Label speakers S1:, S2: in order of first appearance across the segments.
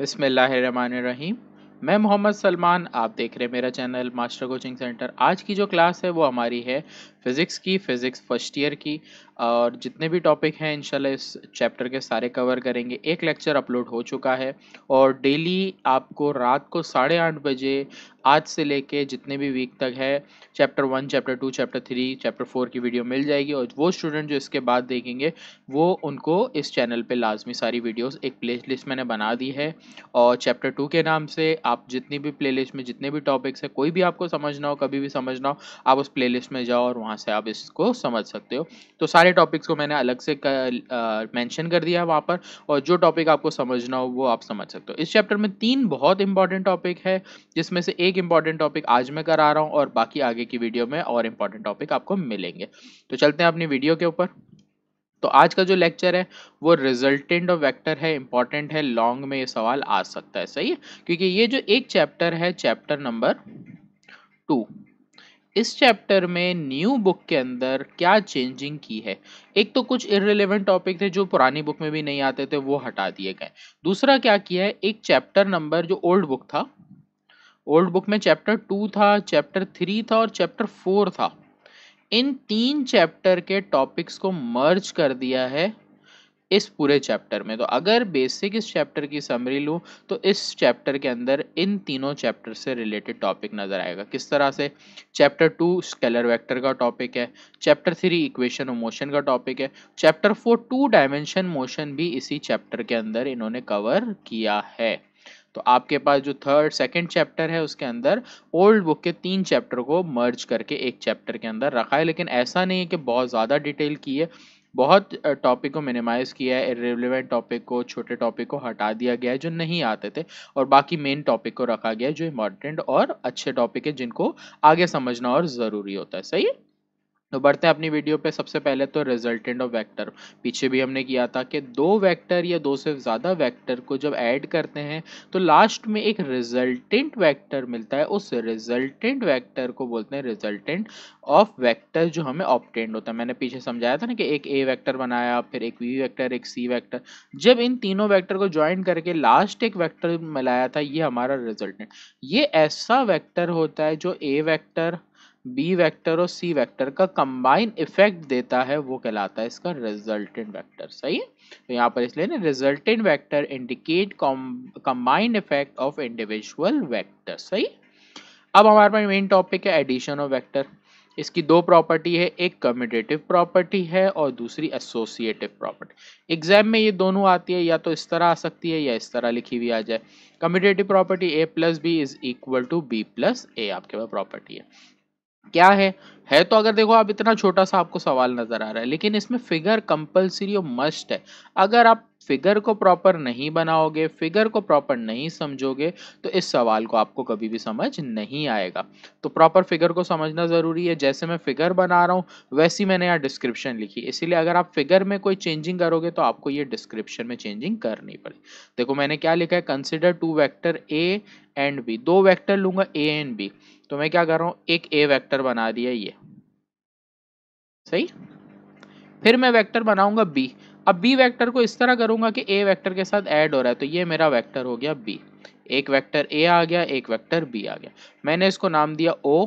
S1: बिसमीम मैं मोहम्मद सलमान आप देख रहे हैं मेरा चैनल मास्टर कोचिंग सेंटर आज की जो क्लास है वो हमारी है फिज़िक्स की फ़िज़िक्स फर्स्ट ईयर की और जितने भी टॉपिक हैं इंशाल्लाह इस चैप्टर के सारे कवर करेंगे एक लेक्चर अपलोड हो चुका है और डेली आपको रात को साढ़े आठ बजे आज से लेके जितने भी वीक तक है chapter one chapter two chapter three chapter four की वीडियो मिल जाएगी और वो स्टूडेंट जो इसके बाद देखेंगे वो उनको इस चैनल पर लाजमी सारी वीडियोज़ एक लिस्ट मैंने बना दी है और चैप्टर टू के नाम से आप जितनी भी लिस्ट में जितने भी टॉपिक्स हैं कोई भी आपको समझना हो कभी भी समझना हो आप उस प्ले में जाओ और वहाँ वहाँ से आप इसको समझ सकते हो तो सारे टॉपिक्स को मैंने अलग से मेंशन कर दिया है वहाँ पर और जो टॉपिक आपको समझना हो वो आप समझ सकते हो इस चैप्टर में तीन बहुत इंपॉर्टेंट टॉपिक है जिसमें से एक इंपॉर्टेंट टॉपिक आज मैं करा रहा हूँ और बाकी आगे की वीडियो में और इंपॉर्टेंट टॉपिक आपको मिलेंगे तो चलते हैं अपनी वीडियो के ऊपर तो आज का जो लेक्चर है वो रिजल्टेंट ऑफ वेक्टर है इंपॉर्टेंट है लॉन्ग में ये सवाल आ सकता है सही है क्योंकि ये जो एक चैप्टर है चैप्टर नंबर टू इस चैप्टर में न्यू बुक के अंदर क्या चेंजिंग की है एक तो कुछ इरेलीवेंट टॉपिक थे जो पुरानी बुक में भी नहीं आते थे वो हटा दिए गए दूसरा क्या किया है एक चैप्टर नंबर जो ओल्ड बुक था ओल्ड बुक में चैप्टर टू था चैप्टर थ्री था और चैप्टर फोर था इन तीन चैप्टर के टॉपिक्स को मर्ज कर दिया है इस पूरे चैप्टर में तो अगर बेसिक इस चैप्टर की समरी लूँ तो इस चैप्टर के अंदर इन तीनों चैप्टर से रिलेटेड टॉपिक नज़र आएगा किस तरह से चैप्टर टू स्केलर वेक्टर का टॉपिक है चैप्टर थ्री इक्वेशन और मोशन का टॉपिक है chapter four two dimension motion भी इसी चैप्टर के अंदर इन्होंने कवर किया है तो आपके पास जो थर्ड सेकंड चैप्टर है उसके अंदर ओल्ड बुक के तीन चैप्टर को मर्ज करके एक चैप्टर के अंदर रखा है लेकिन ऐसा नहीं है कि बहुत ज़्यादा डिटेल की है बहुत टॉपिक को मिनिमाइज़ किया है इरेलीवेंट टॉपिक को छोटे टॉपिक को हटा दिया गया है जो नहीं आते थे और बाकी मेन टॉपिक को रखा गया है जो इम्पोर्टेंट और अच्छे टॉपिक है जिनको आगे समझना और ज़रूरी होता है सही है तो बढ़ते हैं अपनी वीडियो पे सबसे पहले तो रिजल्टेंट ऑफ वेक्टर पीछे भी हमने किया था कि दो वेक्टर या दो से ज़्यादा वेक्टर को जब ऐड करते हैं तो लास्ट में एक रिजल्टेंट वेक्टर मिलता है उस रिजल्टेंट वेक्टर को बोलते हैं रिजल्टेंट ऑफ वेक्टर जो हमें ऑप्टेंड होता है मैंने पीछे समझाया था ना कि एक ए वैक्टर बनाया फिर एक वी वैक्टर एक सी वैक्टर जब इन तीनों वैक्टर को ज्वाइन करके लास्ट एक वैक्टर मिलाया था ये हमारा रिजल्टेंट ये ऐसा वैक्टर होता है जो ए वैक्टर बी वेक्टर और सी वेक्टर का कंबाइन इफेक्ट देता है वो कहलाता है इसका रिजल्टेंट वेक्टर सही है तो यहाँ पर इसलिए ना resultant vector indicate combined effect of individual vector सही अब हमारे पास मेन टॉपिक है एडिशन ऑफ वेक्टर इसकी दो प्रॉपर्टी है एक कम्यूटेटिव प्रॉपर्टी है और दूसरी एसोसिएटिव प्रॉपर्टी एग्जाम में ये दोनों आती है या तो इस तरह आ सकती है या इस तरह लिखी हुई आ जाए commutative property A plus B is equal to B plus A आपके पास प्रॉपर्टी है क्या है है तो अगर देखो आप इतना छोटा सा आपको सवाल नज़र आ रहा है लेकिन इसमें फिगर कंपलसरी और मस्ट है अगर आप फिगर को प्रॉपर नहीं बनाओगे फिगर को प्रॉपर नहीं समझोगे तो इस सवाल को आपको कभी भी समझ नहीं आएगा तो प्रॉपर फिगर को समझना ज़रूरी है जैसे मैं फिगर बना रहा हूँ वैसी मैंने यहाँ डिस्क्रिप्शन लिखी इसीलिए अगर आप फिगर में कोई चेंजिंग करोगे तो आपको ये डिस्क्रिप्शन में चेंजिंग करनी पड़ेगी देखो मैंने क्या लिखा है consider two vector A and B दो वैक्टर लूंगा ए एंड बी तो मैं क्या कर रहा हूँ एक ए वेक्टर बना दिया ये सही फिर मैं वेक्टर बनाऊंगा बी अब बी वेक्टर को इस तरह करूंगा कि ए वेक्टर के साथ ऐड हो रहा है तो ये मेरा वेक्टर हो गया बी एक वेक्टर ए आ गया एक वेक्टर बी आ गया मैंने इसको नाम दिया ओ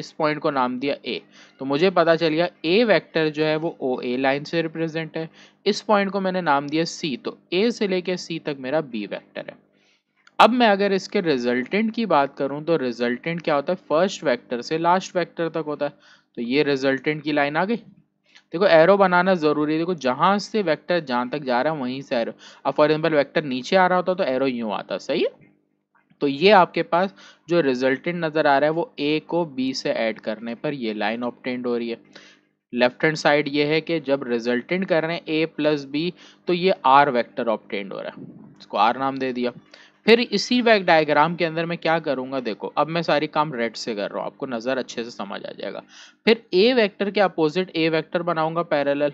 S1: इस पॉइंट को नाम दिया ए तो मुझे पता चल गया ए वेक्टर जो है वो ओ ए लाइन से रिप्रेजेंट है इस पॉइंट को मैंने नाम दिया सी तो ए से लेके सी तक मेरा बी वेक्टर है अब मैं अगर इसके रिजल्टेंट की बात करूं तो रिजल्टेंट क्या होता है फर्स्ट वेक्टर से लास्ट वेक्टर तक होता है तो ये रिजल्टेंट की लाइन आ गई देखो एरो बनाना जरूरी है देखो जहां से वेक्टर जहां तक जा रहा है वहीं से एरो अब फॉर एग्जाम्पल वैक्टर नीचे आ रहा होता तो एरो यूं आता सही है तो ये आपके पास जो रिजल्टेंट नज़र आ रहा है वो ए को बी से ऐड करने पर ये लाइन ऑप्टेंड हो रही है लेफ्ट हैंड साइड ये है कि जब रिजल्टेंट कर रहे हैं ए प्लस बी तो ये आर वेक्टर ऑप्टेंड हो रहा है इसको आर नाम दे दिया फिर इसी वैक डायग्राम के अंदर मैं क्या करूंगा देखो अब मैं सारी काम रेड से कर रहा हूँ आपको नज़र अच्छे से समझ आ जाएगा फिर ए वेक्टर के अपोजिट ए वेक्टर बनाऊंगा पैरेलल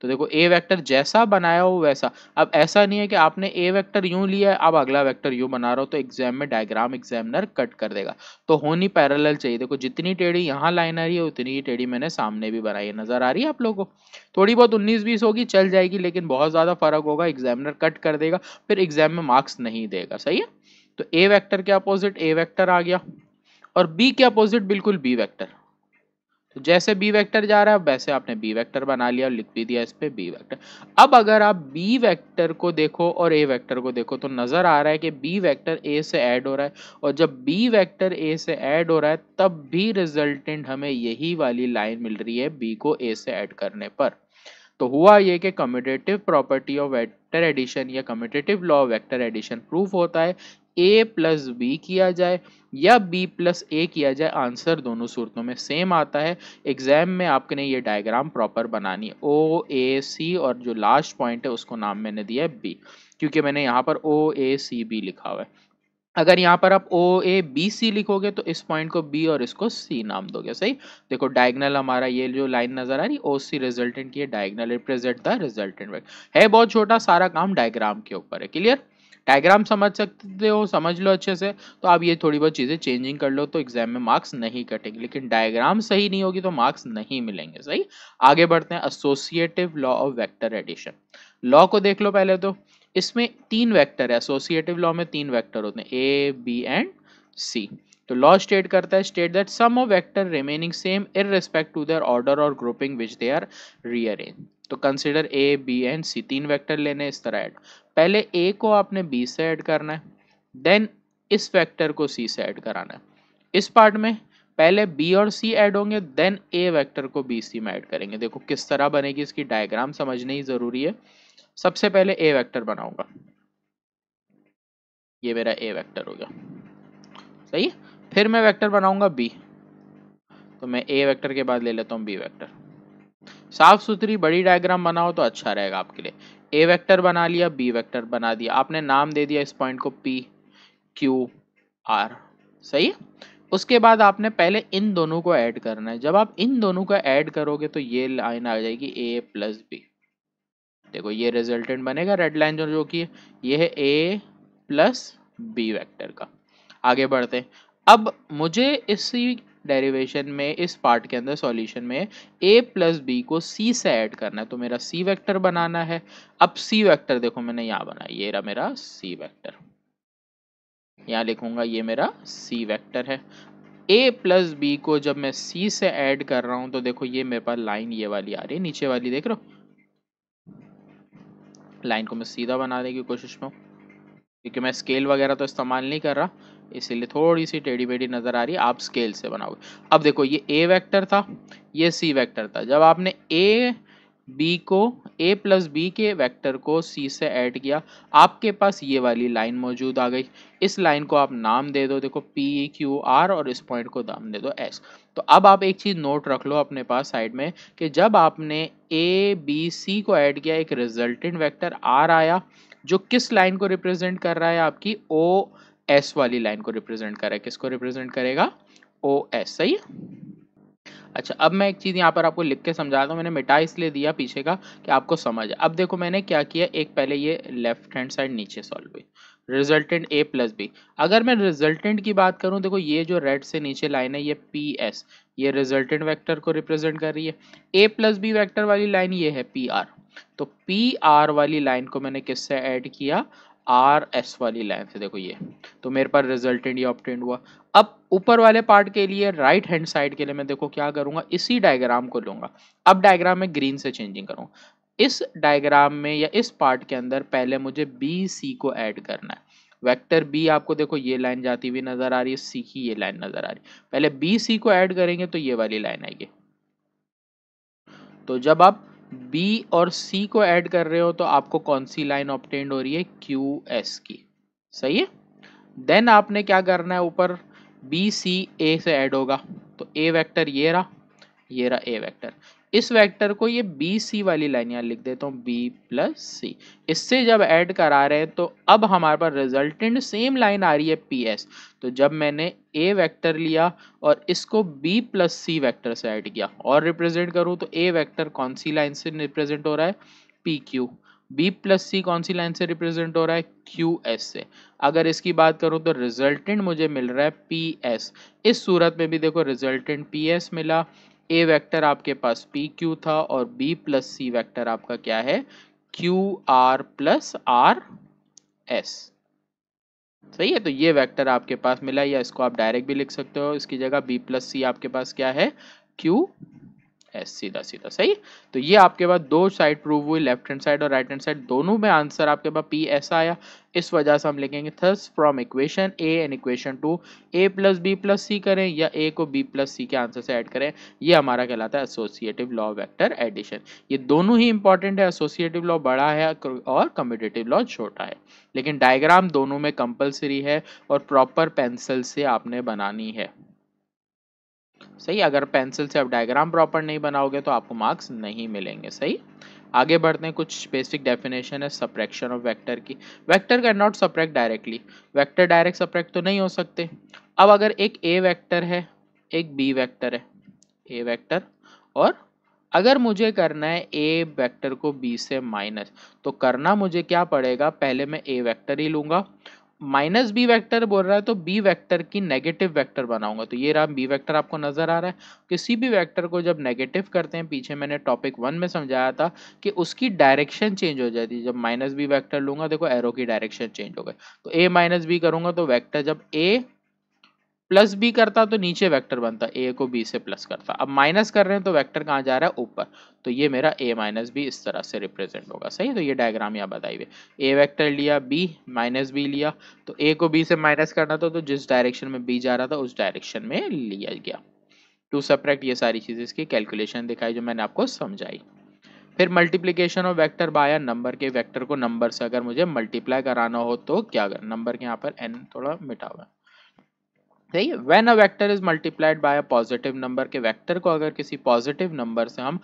S1: तो देखो ए वेक्टर जैसा बनाया हो वैसा अब ऐसा नहीं है कि आपने ए वेक्टर यूं लिया है अब अगला वेक्टर यूं बना रहा हो तो एग्जाम में डायग्राम एग्जामिनर कट कर देगा तो होनी पैरेलल चाहिए देखो जितनी टेढ़ी यहाँ लाइन आ रही है उतनी ही टेढ़ी मैंने सामने भी बनाई है नजर आ रही है आप लोगों को थोड़ी बहुत उन्नीस बीस होगी चल जाएगी लेकिन बहुत ज़्यादा फर्क होगा एग्जामिनर कट कर देगा फिर एग्जाम में मार्क्स नहीं देगा सही है तो ए वैक्टर के अपोजिट ए वैक्टर आ गया और बी के अपोजिट बिल्कुल बी वैक्टर तो जैसे बी वेक्टर जा रहा है वैसे आपने बी वेक्टर बना लिया और लिख भी दिया इस पर बी वेक्टर अब अगर आप बी वेक्टर को देखो और ए वेक्टर को देखो तो नज़र आ रहा है कि बी वेक्टर ए से ऐड हो रहा है और जब बी वेक्टर ए से ऐड हो रहा है तब भी रिजल्टेंट हमें यही वाली लाइन मिल रही है बी को ए से ऐड करने पर तो हुआ ये कि commutative property of vector addition या commutative law of vector addition proof होता है ए प्लस बी किया जाए या बी प्लस ए किया जाए आंसर दोनों सूरतों में सेम आता है एग्जाम में आपने ये डायग्राम प्रॉपर बनानी है ओ ए सी और जो लास्ट पॉइंट है उसको नाम मैंने दिया है बी क्योंकि मैंने यहाँ पर ओ ए सी बी लिखा हुआ है अगर यहाँ पर आप ओ ए बी सी लिखोगे तो इस पॉइंट को बी और इसको सी नाम दोगे सही देखो डायगनल हमारा ये जो लाइन नजर आ रही ओ सी रिजल्टेंट की diagonal represent the resultant vector है बहुत छोटा सारा काम डायग्राम के ऊपर है क्लियर डायग्राम समझ सकते हो समझ लो अच्छे से तो आप ये थोड़ी बहुत चीज़ें चेंजिंग कर लो तो एग्जाम में मार्क्स नहीं कटेंगे लेकिन डायग्राम सही नहीं होगी तो मार्क्स नहीं मिलेंगे सही आगे बढ़ते हैं associative law of vector addition law को देख लो पहले तो इसमें तीन वेक्टर है एसोसिएटिव लॉ में तीन वेक्टर होते हैं ए बी एंड सी तो लॉ स्टेट करता है state that sum of vector remaining same in respect to their order और grouping which they are rearrange तो consider A B and C तीन वैक्टर लेने इस तरह ऐड पहले ए को आपने बी से ऐड करना है देन इस वेक्टर को सी से ऐड कराना है इस पार्ट में पहले बी और सी ऐड होंगे देन ए वेक्टर को बी सी में ऐड करेंगे देखो किस तरह बनेगी इसकी डायग्राम समझने ही ज़रूरी है सबसे पहले ए वेक्टर बनाऊंगा ये मेरा ए वेक्टर हो गया सही फिर मैं वेक्टर बनाऊंगा बी तो मैं ए वेक्टर के बाद ले लेता हूँ बी वेक्टर साफ सुथरी बड़ी डायग्राम बनाओ तो अच्छा रहेगा आपके लिए ए वेक्टर बना लिया बी वेक्टर बना दिया आपने नाम दे दिया इस पॉइंट को पी क्यू आर सही उसके बाद आपने पहले इन दोनों को ऐड करना है जब आप इन दोनों का ऐड करोगे तो ये लाइन आ जाएगी ए प्लस बी देखो ये रिजल्टेंट बनेगा रेड लाइन जो जो कि ये है ए प्लस बी वैक्टर का आगे बढ़ते हैं अब मुझे इसी डेरिवेशन में इस पार्ट के अंदर सॉल्यूशन में ए प्लस बी को सी से ऐड करना है तो मेरा सी वेक्टर बनाना है अब सी वेक्टर देखो मैंने यहाँ बनाया ये रहा मेरा सी वेक्टर यहाँ लिखूंगा ये मेरा सी वेक्टर है ए प्लस बी को जब मैं सी से ऐड कर रहा हूँ तो देखो ये मेरे पास लाइन ये वाली आ रही है नीचे वाली देख रहा हो लाइन को मैं सीधा बनाने की कोशिश में हूँ क्योंकि मैं स्केल वगैरह तो इस्तेमाल नहीं कर रहा इसीलिए थोड़ी सी टेढ़ी मेढ़ी नज़र आ रही है आप स्केल से बनाओगे अब देखो ये ए वेक्टर था ये सी वेक्टर था जब आपने ए बी को ए प्लस बी के वेक्टर को सी से ऐड किया आपके पास ये वाली लाइन मौजूद आ गई इस लाइन को आप नाम दे दो देखो पी क्यू आर और इस पॉइंट को नाम दे दो एस तो अब आप एक चीज़ नोट रख लो अपने पास साइड में कि जब आपने ए बी सी को ऐड किया एक रिजल्टेंट वेक्टर आर आया जो किस लाइन को रिप्रेजेंट कर रहा है आपकी ओ एस वाली लाइन को रिप्रेजेंट कर रहा है किसको रिप्रेजेंट करेगा ओ एस सही है अच्छा अब मैं एक चीज़ यहाँ पर आपको लिख के समझा हूँ मैंने मिटा इसलिए दिया पीछे का कि आपको समझ अब देखो मैंने क्या किया एक पहले ये लेफ्ट हैंड साइड नीचे सॉल्व हुई रिजल्टेंट ए प्लस बी अगर मैं रिजल्टेंट की बात करूं देखो ये जो रेड से नीचे लाइन है ये पी एस ये रिजल्टेंट वेक्टर को रिप्रेजेंट कर रही है ए प्लस बी वैक्टर वाली लाइन ये है पी आर तो पी आर वाली लाइन को मैंने किससे ऐड किया आर एस वाली लाइन से देखो ये तो मेरे पास रिजल्टेंट ये ऑप्टेंड हुआ अब ऊपर वाले पार्ट के लिए राइट हैंड साइड के लिए मैं देखो क्या करूंगा इसी डायग्राम को लूंगा अब डायग्राम में ग्रीन से चेंजिंग करूंगा इस डायग्राम में या इस पार्ट के अंदर पहले मुझे बी सी को ऐड करना है वेक्टर बी आपको देखो ये लाइन जाती हुई नजर आ रही है सी की ये लाइन नजर आ रही है पहले बी सी को ऐड करेंगे तो ये वाली लाइन आएगी तो जब आप बी और सी को ऐड कर रहे हो तो आपको कौन सी लाइन ऑप्टेंड हो रही है क्यू एस की सही है देन आपने क्या करना है ऊपर बी सी ए से ऐड होगा तो ए वेक्टर ये रहा ये रहा ए वेक्टर इस वेक्टर को ये बी सी वाली लाइन यहाँ लिख देता हूँ बी प्लस सी इससे जब ऐड करा रहे हैं तो अब हमारे पास रिजल्टेंट सेम लाइन आ रही है पी एस तो जब मैंने ए वेक्टर लिया और इसको बी प्लस सी वैक्टर से ऐड किया और रिप्रेजेंट करूँ तो ए वैक्टर कौन सी लाइन से रिप्रेजेंट हो रहा है P Q B plus C कौन सी लाइन से रिप्रेजेंट हो रहा है क्यू एस से अगर इसकी बात करूँ तो रिजल्टेंट मुझे मिल रहा है पी एस इस सूरत में भी देखो रिजल्टेंट पी एस मिला ए वेक्टर आपके पास पी क्यू था और बी प्लस सी वैक्टर आपका क्या है Q R plus R S सही है तो ये वेक्टर आपके पास मिला या इसको आप डायरेक्ट भी लिख सकते हो इसकी जगह बी प्लस सी आपके पास क्या है क्यू एस सीधा सीधा सही तो ये आपके पास दो साइड प्रूव हुई लेफ्ट हैंड साइड और राइट हैंड साइड दोनों में आंसर आपके पास पी ऐसा आया इस वजह से हम लिखेंगे thus from equation A and equation two A plus B plus C करें या ए को बी प्लस सी के आंसर से ऐड करें ये हमारा कहलाता है एसोसिएटिव लॉ वेक्टर एडिशन ये दोनों ही इंपॉर्टेंट है एसोसिएटिव लॉ बड़ा है और कम्पिटेटिव लॉ छोटा है लेकिन डायग्राम दोनों में कंपलसरी है और प्रॉपर पेंसिल से आपने बनानी है सही अगर पेंसिल से आप डायग्राम प्रॉपर नहीं बनाओगे तो आपको मार्क्स नहीं मिलेंगे सही आगे बढ़ते हैं कुछ बेसिक डेफिनेशन है सप्रेक्शन ऑफ वेक्टर की vector can not subtract directly vector direct subtract तो नहीं हो सकते अब अगर एक ए वेक्टर है एक बी वेक्टर है ए वेक्टर और अगर मुझे करना है ए वेक्टर को बी से माइनस तो करना मुझे क्या पड़ेगा पहले मैं ए वेक्टर ही लूँगा माइनस बी वैक्टर बोल रहा है तो बी वैक्टर की नेगेटिव वैक्टर बनाऊंगा तो ये रहा बी वैक्टर आपको नजर आ रहा है किसी भी वैक्टर को जब नेगेटिव करते हैं पीछे मैंने टॉपिक वन में समझाया था कि उसकी डायरेक्शन चेंज हो जाती है जब माइनस बी वैक्टर लूंगा देखो एरो की डायरेक्शन चेंज हो गई तो ए माइनस बी करूंगा तो वैक्टर जब ए प्लस बी करता तो नीचे वेक्टर बनता ए को बी से प्लस करता अब माइनस कर रहे हैं तो वेक्टर कहाँ जा रहा है ऊपर तो ये मेरा ए माइनस बी इस तरह से रिप्रेजेंट होगा सही तो ये डायग्राम यहाँ बताइए ए वेक्टर लिया बी माइनस बी लिया तो ए को बी से माइनस करना था तो जिस डायरेक्शन में बी जा रहा था उस डायरेक्शन में लिया गया टू सेपरेट ये सारी चीज़ें इसकी कैलकुलेशन दिखाई जो मैंने आपको समझाई फिर multiplication of vector by number के वैक्टर को नंबर से अगर मुझे मल्टीप्लाई कराना हो तो क्या नंबर के यहाँ पर एन थोड़ा मिटा हुआ सही है when a vector is multiplied by a positive number के वैक्टर को अगर किसी पॉजिटिव नंबर से हम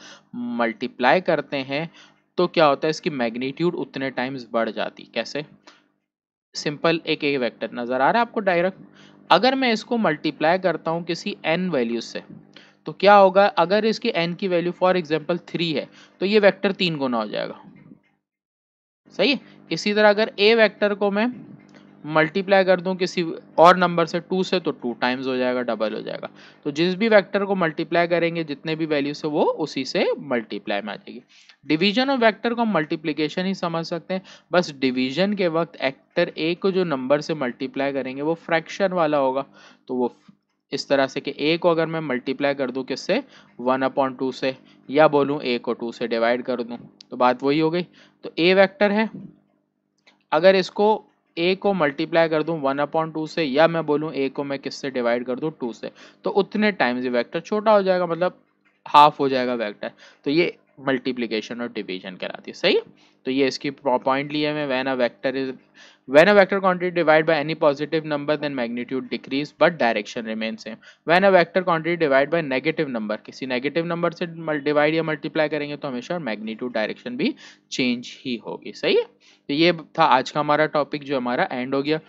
S1: मल्टीप्लाई करते हैं तो क्या होता है इसकी मैग्नीट्यूड उतने टाइम्स बढ़ जाती कैसे सिंपल एक एक वेक्टर नज़र आ रहा है आपको डायरेक्ट अगर मैं इसको मल्टीप्लाई करता हूँ किसी एन वैल्यू से तो क्या होगा अगर इसकी एन की वैल्यू फॉर एग्जाम्पल थ्री है तो ये वैक्टर तीन गुना हो जाएगा सही है इसी तरह अगर ए वेक्टर को मैं मल्टीप्लाई कर दूं किसी और नंबर से टू से तो टू टाइम्स हो जाएगा डबल हो जाएगा तो जिस भी वेक्टर को मल्टीप्लाई करेंगे जितने भी वैल्यू से वो उसी से मल्टीप्लाई में आ जाएगी डिवीजन और वेक्टर को मल्टीप्लीकेशन ही समझ सकते हैं बस डिवीजन के वक्त एक्टर ए को जो नंबर से मल्टीप्लाई करेंगे वो फ्रैक्शन वाला होगा तो वो इस तरह से कि ए को अगर मैं मल्टीप्लाई कर दूं किससे वन अपॉन टू से या बोलूं ए को टू से डिवाइड कर दूं तो बात वही हो गई तो ए वेक्टर है अगर इसको ए को मल्टीप्लाई कर दूं वन अपॉन टू से या मैं बोलूं ए को मैं किससे डिवाइड कर दूं टू से तो उतने टाइम्स ये वेक्टर छोटा हो जाएगा मतलब हाफ हो जाएगा वेक्टर तो ये मल्टीप्लीकेशन और डिवीजन कराती है सही तो ये इसकी पॉइंट लिए हमें when a vector is when a vector quantity divide by any positive number then magnitude decrease but direction remain same when a vector quantity divide by negative number किसी नेगेटिव नंबर से divide या multiply करेंगे तो हमेशा magnitude direction भी change ही होगी सही तो ये था आज का हमारा टॉपिक जो हमारा एंड हो गया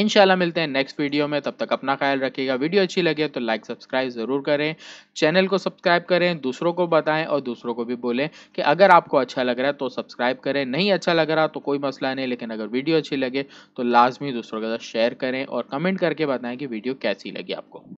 S1: इंशाल्लाह मिलते हैं नेक्स्ट वीडियो में तब तक अपना ख्याल रखिएगा वीडियो अच्छी लगे तो लाइक सब्सक्राइब ज़रूर करें चैनल को सब्सक्राइब करें दूसरों को बताएं और दूसरों को भी बोलें कि अगर आपको अच्छा लग रहा है तो सब्सक्राइब करें नहीं अच्छा लग रहा तो कोई मसला नहीं लेकिन अगर वीडियो अच्छी लगे तो लाजमी दूसरों के साथ शेयर करें और कमेंट करके बताएं कि वीडियो कैसी लगी आपको